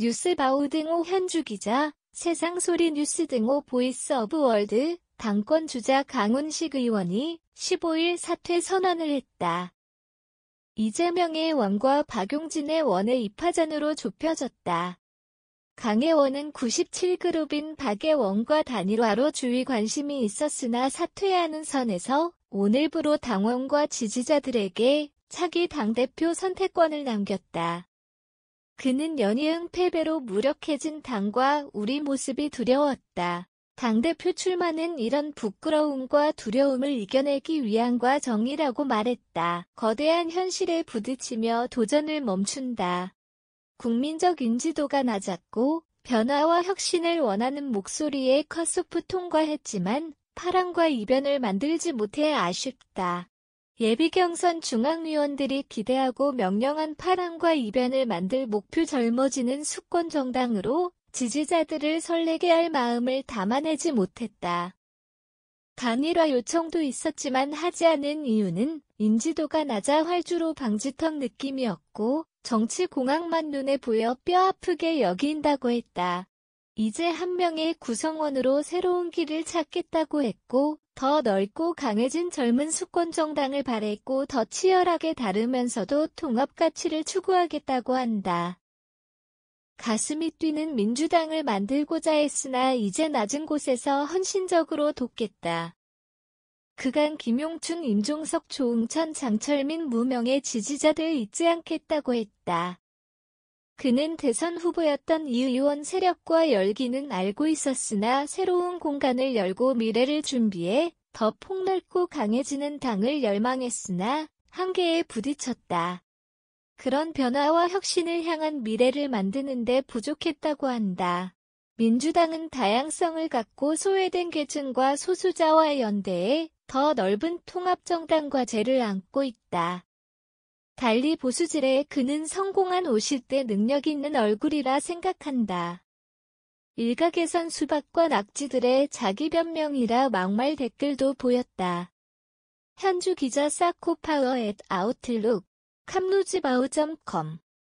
뉴스바우 등호 현주 기자, 세상소리 뉴스 등호 보이스 오브 월드 당권 주자 강훈식 의원이 15일 사퇴 선언을 했다. 이재명의 원과 박용진의 원의 입하전으로 좁혀졌다. 강혜원은 97그룹인 박혜원과 단일화로 주위 관심이 있었으나 사퇴하는 선에서 오늘부로 당원과 지지자들에게 차기 당대표 선택권을 남겼다. 그는 연이은 패배로 무력해진 당과 우리 모습이 두려웠다. 당대표 출마는 이런 부끄러움과 두려움을 이겨내기 위한과 정의라고 말했다. 거대한 현실에 부딪히며 도전을 멈춘다. 국민적 인지도가 낮았고 변화와 혁신을 원하는 목소리에 컷오프 통과했지만 파랑과 이변을 만들지 못해 아쉽다. 예비경선 중앙위원들이 기대하고 명령한 파랑과 이변을 만들 목표 젊어지는 수권 정당으로 지지자들을 설레게 할 마음을 담아내지 못했다. 단일화 요청도 있었지만 하지 않은 이유는 인지도가 낮아 활주로 방지턱 느낌이었고 정치 공학만 눈에 보여 뼈아프게 여긴다고 했다. 이제 한 명의 구성원으로 새로운 길을 찾겠다고 했고 더 넓고 강해진 젊은 수권 정당을 바랬고 더 치열하게 다루면서도 통합 가치를 추구하겠다고 한다. 가슴이 뛰는 민주당을 만들고자 했으나 이제 낮은 곳에서 헌신적으로 돕겠다. 그간 김용춘, 임종석, 조응천, 장철민 무명의 지지자들 잊지 않겠다고 했다. 그는 대선 후보였던 이 의원 세력과 열기는 알고 있었으나 새로운 공간을 열고 미래를 준비해 더 폭넓고 강해지는 당을 열망했으나 한계에 부딪혔다. 그런 변화와 혁신을 향한 미래를 만드는데 부족했다고 한다. 민주당은 다양성을 갖고 소외된 계층과 소수자와의 연대에 더 넓은 통합정당과제를 안고 있다. 달리 보수질에 그는 성공한 50대 능력 있는 얼굴이라 생각한다. 일각에선 수박과 낙지들의 자기 변명이라 막말 댓글도 보였다. 현주 기자 사코파워 앳 아웃룩 캄루즈바우.com